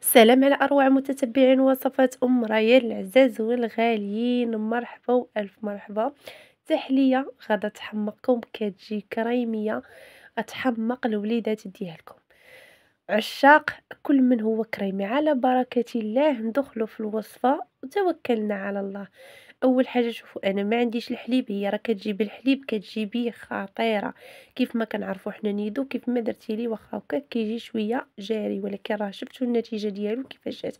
سلام على اروع متتبعين وصفات ام ريال العزاز والغاليين مرحبا والف مرحبا تحليه غادا تحمقكم كتجي كريميه اتحمق الوليدات ديالكم عشاق كل من هو كريمي على بركه الله ندخلوا في الوصفه وتوكلنا على الله اول حاجه شوفوا انا ما عنديش الحليب هي راه كتجيب الحليب كتجيبيه خطيره كيف ما كنعرفوا حنا نيدو كيف ما درتي لي واخا هكا كيجي شويه جاري ولكن راه شفتوا النتيجه ديالو كيفاش جات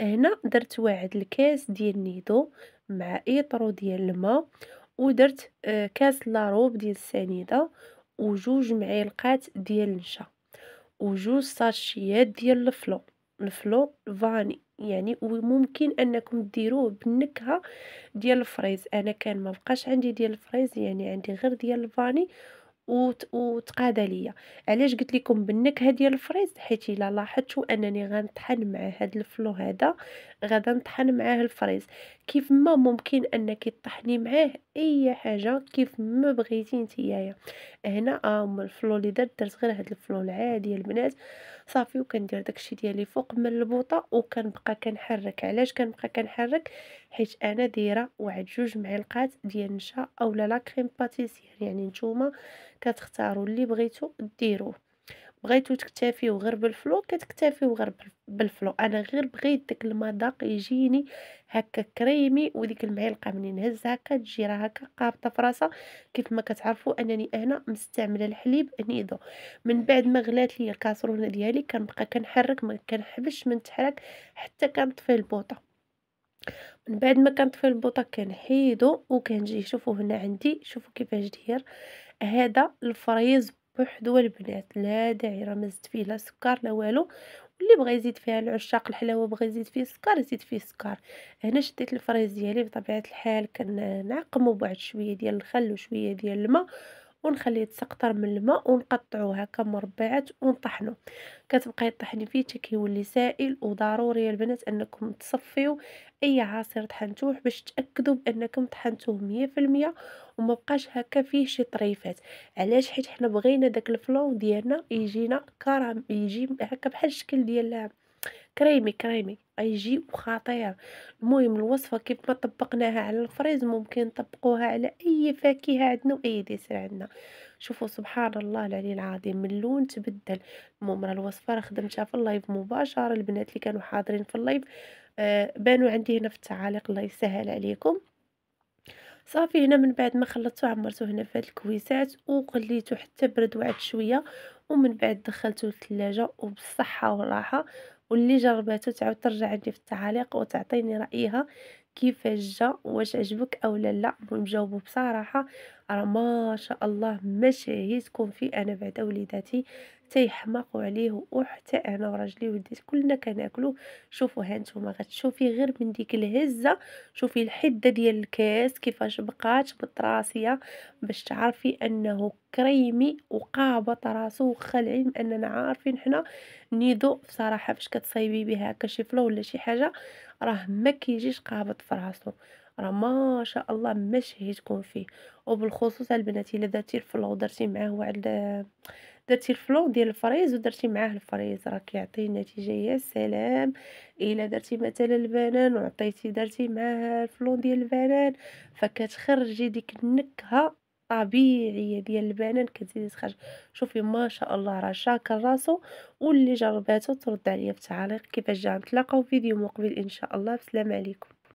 هنا درت واحد الكاس ديال نيدو مع اطرو ديال الماء ودرت آه، كاس لاروب ديال السنيده وجوج معلقات ديال النشا وجوج ساشيات ديال الفلو الفلو فاني يعني وممكن انكم ديروه بالنكهه ديال الفريز انا كان ما بقاش عندي ديال الفريز يعني عندي غير ديال الفاني وتقاد ليا علاش قلت لكم بالنكهه ديال الفريز حيت الا لاحظتوا انني غنطحن مع هذا الفلو هذا غادا نطحن معاه الفريز كيف ما ممكن انك تطحني معاه اي حاجه كيف ما بغيتي نتيايا هنا ها آه، الفلو اللي درت درت غير هاد الفلو العادي البنات صافي وكندير داكشي ديالي فوق من البوطه وكنبقى كنحرك علاش كنبقى كنحرك حيت انا دايره واحد جوج معلقات ديال النشا اولا لا كريم باتيسير يعني نتوما كتختاروا اللي بغيتو ديروه بغيتو تكتفيو غير بالفلو كتكتفيو غير بالفلو انا غير بغيت داك المذاق يجيني هكا كريمي وديك المعلقه منين نهزها تجي راه هكا قابطه فراسها كيف ما كتعرفوا انني انا مستعمله الحليب نيدو من بعد ما غلات لي الكاسرونه ديالي كنبقى كنحرك ما كنحبش من تحرك حتى كنطفي البوطه من بعد ما كنطفي البوطه كنحيدو وكنجي شوفوا هنا عندي شوفوا كيفاش داير هذا الفريز بوحدو البنات لا داعي ما زدت فيه لا سكر لا والو اللي بغى يزيد فيها العشاق الحلاوه بغى يزيد فيه السكر يزيد فيه السكر هنا شديت الفريز ديالي بطبيعه الحال كنعقمو بواحد شويه ديال الخل وشويه ديال الماء ونخليه يتسقطر من الماء ونقطعه هكا مربعات ونطحنو كتبقى يطحن فيه حتى كيولي سائل وضروري البنات انكم تصفيو اي عصير طحنتوه باش تاكدوا بانكم طحنتوه 100% وما بقاش هكا فيه شي طريفات علاش حيت حنا بغينا داك الفلون ديالنا يجينا كرام يجي هكا بحال الشكل ديال كريمي كريمي غيجي خطير المهم الوصفه كيف ما طبقناها على الفريز ممكن نطبقوها على اي فاكهه عندنا واي ديسر عندنا شوفوا سبحان الله العلي العظيم من اللون تبدل المهم راه الوصفه راه خدمتها في اللايف مباشره البنات اللي كانوا حاضرين في اللايف آه بانوا عندي هنا في التعاليق الله يسهل عليكم صافي هنا من بعد ما خلطته عمرته هنا في هاد الكويسات وخليته حتى برد واحد شويه ومن بعد دخلته للثلاجه وبالصحه والراحه واللي جربته تعاود ترجع عندي في التعاليق وتعطيني رايها كيفاش جا واش عجبك او لا لا المهم جاوبوا بصراحه راه ما شاء الله ماشي شهيت في انا بعد وليداتي تيحماقوا عليه وحتى انا وراجلي ولديت كلنا كناكلو شوفوا ها نتوما غتشوفي غير من ديك الهزه شوفي الحده ديال الكاس كيفاش بقات بالطراسيه باش تعرفي انه كريمي وقابط راسو وخا العلم اننا عارفين حنا نيدو بصراحه فاش كتصايبي بها كشفله ولا شي حاجه راه ما كيجيش قابط في راسو راه ما شاء الله ماشي تكون فيه وبالخصوص البنات الا درتي الفلو درتي معاه واحد درتي الفلو ديال الفريز ودرتي معاه الفريز راه كيعطي نتيجه يا سلام الا درتي مثلا البنان وعطيتي درتي معاه الفلو ديال البنان فكتخرجي ديك النكهه طبيعيه ديال البنان كتزيد تخرج شوفي ما شاء الله راه شاكر راسو واللي جرباتو ترد عليا في التعليق كيفاش جا نتلاقاو فيديو مقبل ان شاء الله بسلام عليكم